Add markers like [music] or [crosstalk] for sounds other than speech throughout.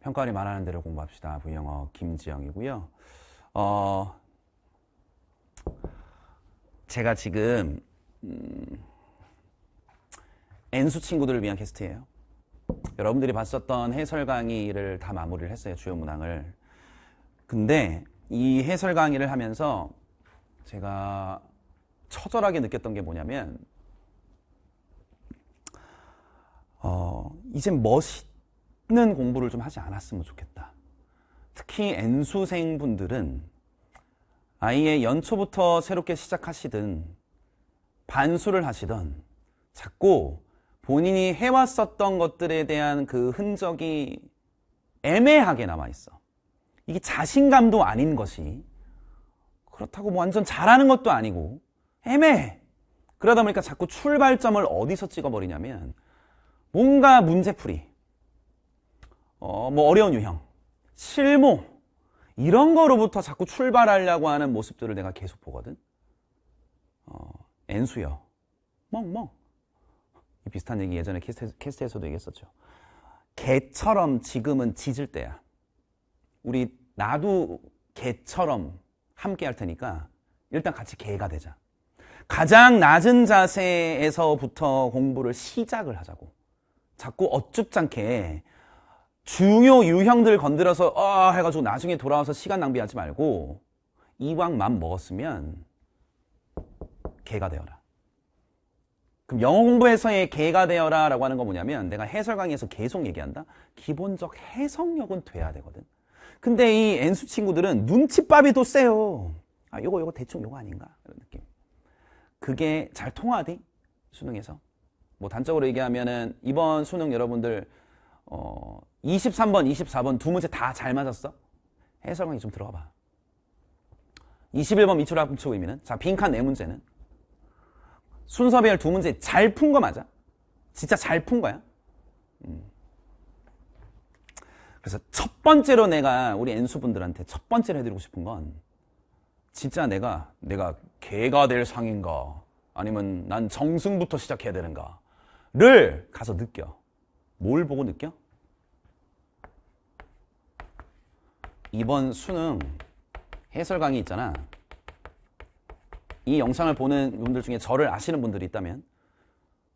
평가원이 말하는 대로 공부합시다. 부영어 그 김지영이고요. 어, 제가 지금 음, N수 친구들을 위한 캐스트예요. 여러분들이 봤었던 해설 강의를 다 마무리를 했어요. 주요 문항을. 근데 이 해설 강의를 하면서 제가 처절하게 느꼈던 게 뭐냐면 어, 이젠 멋이 없는 공부를 좀 하지 않았으면 좋겠다. 특히 N수생 분들은 아예 연초부터 새롭게 시작하시든 반수를 하시든 자꾸 본인이 해왔었던 것들에 대한 그 흔적이 애매하게 남아있어. 이게 자신감도 아닌 것이 그렇다고 뭐 완전 잘하는 것도 아니고 애매해. 그러다 보니까 자꾸 출발점을 어디서 찍어버리냐면 뭔가 문제풀이, 어, 뭐 어려운 유형, 실무 이런 거로부터 자꾸 출발하려고 하는 모습들을 내가 계속 보거든. 어, 엔수요, 멍멍. 비슷한 얘기 예전에 캐스트, 에서도 얘기했었죠. 개처럼 지금은 짖을 때야. 우리 나도 개처럼 함께 할 테니까 일단 같이 개가 되자. 가장 낮은 자세에서부터 공부를 시작을 하자고. 자꾸 어쭙잖게 중요 유형들 건드려서 아 해가지고 나중에 돌아와서 시간 낭비하지 말고 이왕 맘 먹었으면 개가 되어라. 그럼 영어 공부에서의 개가 되어라 라고 하는 건 뭐냐면 내가 해설 강의에서 계속 얘기한다. 기본적 해석력은 돼야 되거든. 근데 이 엔수 친구들은 눈치밥이 더 세요. 아, 요거 요거 대충 요거 아닌가? 이런 느낌. 그게 잘 통하디? 수능에서. 뭐 단적으로 얘기하면은 이번 수능 여러분들 어, 23번, 24번 두 문제 다 잘 맞았어? 해설 강의 좀 들어가 봐. 21번 미초라 합치고 의미는 자 빈칸 네 문제는 순서별 두 문제 잘 푼 거 맞아? 진짜 잘 푼 거야? 음. 그래서 첫 번째로 내가 우리 엔수분들한테 첫 번째로 해드리고 싶은 건 진짜 내가 내가 개가 될 상인가 아니면 난 정승부터 시작해야 되는가를 가서 느껴. 뭘 보고 느껴? 이번 수능 해설 강의 있잖아. 이 영상을 보는 분들 중에 저를 아시는 분들이 있다면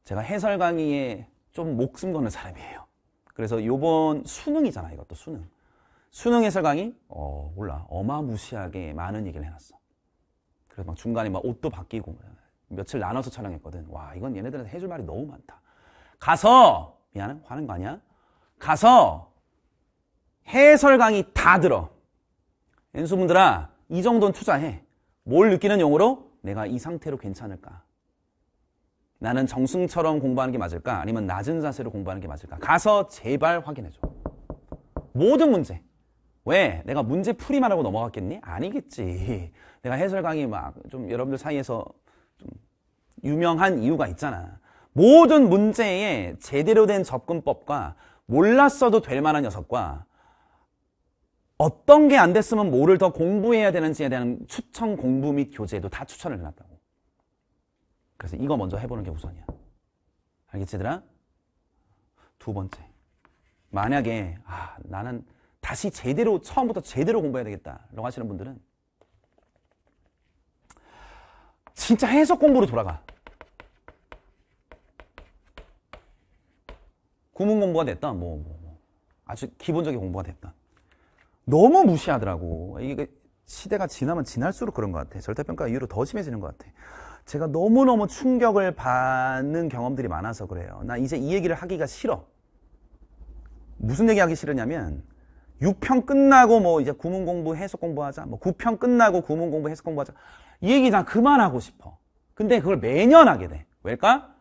제가 해설 강의에 좀 목숨 거는 사람이에요. 그래서 요번 수능이잖아, 이것도 수능. 수능 해설 강의? 어, 몰라. 어마무시하게 많은 얘기를 해놨어. 그래서 막 중간에 막 옷도 바뀌고 며칠 나눠서 촬영했거든. 와, 이건 얘네들한테 해줄 말이 너무 많다. 가서 미안해 화는거 아니야? 가서 해설 강의 다 들어. 엔수분들아 이 정도는 투자해. 뭘 느끼는 용으로 내가 이 상태로 괜찮을까? 나는 정승처럼 공부하는 게 맞을까? 아니면 낮은 자세로 공부하는 게 맞을까? 가서 제발 확인해줘. 모든 문제. 왜? 내가 문제 풀이만 하고 넘어갔겠니? 아니겠지. 내가 해설 강의 막 좀 여러분들 사이에서 좀 유명한 이유가 있잖아. 모든 문제에 제대로 된 접근법과 몰랐어도 될 만한 녀석과 어떤 게 안 됐으면 뭐를 더 공부해야 되는지에 대한 추천 공부 및 교재도 다 추천을 해놨다고. 그래서 이거 먼저 해보는 게 우선이야. 알겠지, 얘들아? 두 번째. 만약에, 아, 나는 다시 제대로, 처음부터 제대로 공부해야 되겠다. 라고 하시는 분들은 진짜 해석 공부로 돌아가. 구문 공부가 됐다 뭐, 뭐, 뭐 아주 기본적인 공부가 됐다 너무 무시하더라고 이게 시대가 지나면 지날수록 그런 것 같아 절대평가 이후로 더 심해지는 것 같아 제가 너무너무 충격을 받는 경험들이 많아서 그래요 나 이제 이 얘기를 하기가 싫어 무슨 얘기 하기 싫으냐면 6평 끝나고 뭐 이제 구문 공부 해석 공부하자 뭐 9평 끝나고 구문 공부 해석 공부하자 이 얘기 나 그만하고 싶어 근데 그걸 매년 하게 돼 왜일까?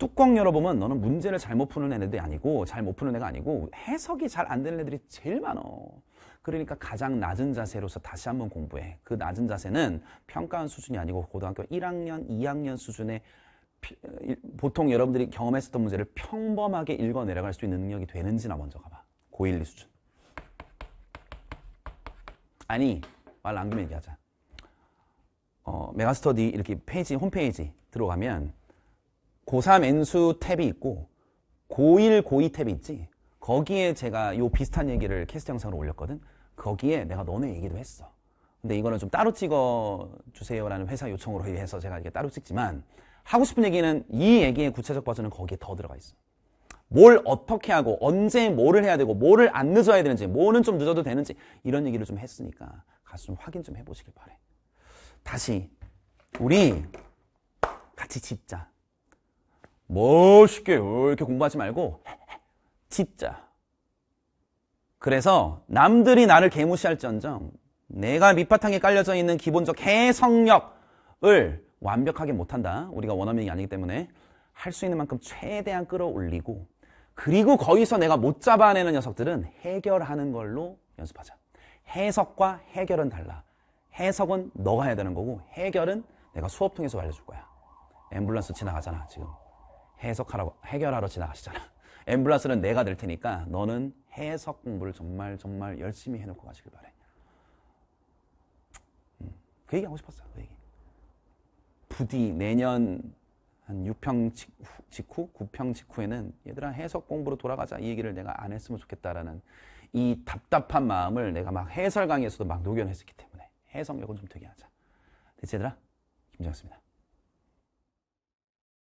뚜껑 열어보면 너는 문제를 잘못 푸는 애들이 아니고 잘못 푸는 애가 아니고 해석이 잘 안 되는 애들이 제일 많어. 그러니까 가장 낮은 자세로서 다시 한번 공부해. 그 낮은 자세는 평가원 수준이 아니고 고등학교 1학년, 2학년 수준의 어, 보통 여러분들이 경험했었던 문제를 평범하게 읽어 내려갈 수 있는 능력이 되는지나 먼저 가봐. 고1, 2 수준. 아니, 말 남기면 얘기하자. 어, 메가스터디 이렇게 페이지, 홈페이지 들어가면 고3 N수 탭이 있고 고1, 고2 탭이 있지 거기에 제가 요 비슷한 얘기를 캐스트 영상으로 올렸거든 거기에 내가 너네 얘기도 했어 근데 이거는 좀 따로 찍어주세요라는 회사 요청으로 해서 제가 이게 따로 찍지만 하고 싶은 얘기는 이 얘기의 구체적 버전은 거기에 더 들어가 있어 뭘 어떻게 하고 언제 뭐를 해야 되고 뭐를 안 늦어야 되는지 뭐는 좀 늦어도 되는지 이런 얘기를 좀 했으니까 가서 좀 확인 좀 해보시길 바래 다시 우리 같이 집자 멋있게 어, 이렇게 공부하지 말고 진짜 그래서 남들이 나를 개무시할지언정 내가 밑바탕에 깔려져 있는 기본적 해성력을 완벽하게 못한다. 우리가 원어민이 아니기 때문에 할 수 있는 만큼 최대한 끌어올리고 그리고 거기서 내가 못 잡아내는 녀석들은 해결하는 걸로 연습하자. 해석과 해결은 달라. 해석은 너가 해야 되는 거고 해결은 내가 수업 통해서 알려줄 거야. 앰뷸런스 지나가잖아 지금. 해석하라고 해결하러 지나가시잖아. 엠블란스는 [laughs] 내가 될 테니까 너는 해석 공부를 정말 정말 열심히 해놓고 가시길 바래. 음, 그 얘기 하고 싶었어요. 그 얘기. 부디 내년 한 6평 직후, 9평 직후에는 얘들아 해석 공부로 돌아가자 이 얘기를 내가 안 했으면 좋겠다라는 이 답답한 마음을 내가 막 해설 강의에서도 막 녹여냈었기 때문에 해석력은 좀 되게 하자. 대체 얘들아 김정수입니다.